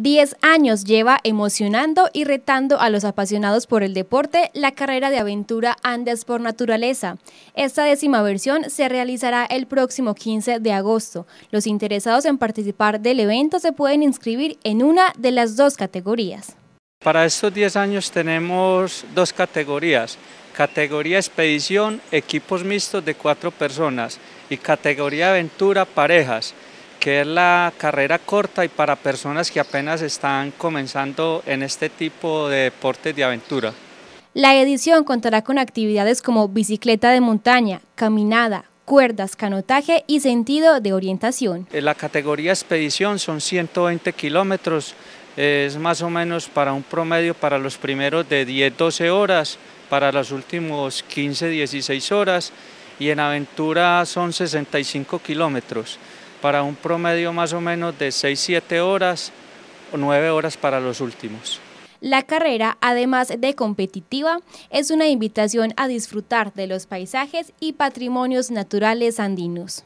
10 años lleva emocionando y retando a los apasionados por el deporte la carrera de aventura Andes por Naturaleza. Esta décima versión se realizará el próximo 15 de agosto. Los interesados en participar del evento se pueden inscribir en una de las dos categorías. Para estos 10 años tenemos dos categorías. Categoría expedición, equipos mixtos de cuatro personas y categoría aventura, parejas que es la carrera corta y para personas que apenas están comenzando en este tipo de deportes de aventura. La edición contará con actividades como bicicleta de montaña, caminada, cuerdas, canotaje y sentido de orientación. En eh, la categoría expedición son 120 kilómetros, eh, es más o menos para un promedio para los primeros de 10-12 horas, para los últimos 15-16 horas y en aventura son 65 kilómetros para un promedio más o menos de 6-7 horas o 9 horas para los últimos. La carrera, además de competitiva, es una invitación a disfrutar de los paisajes y patrimonios naturales andinos.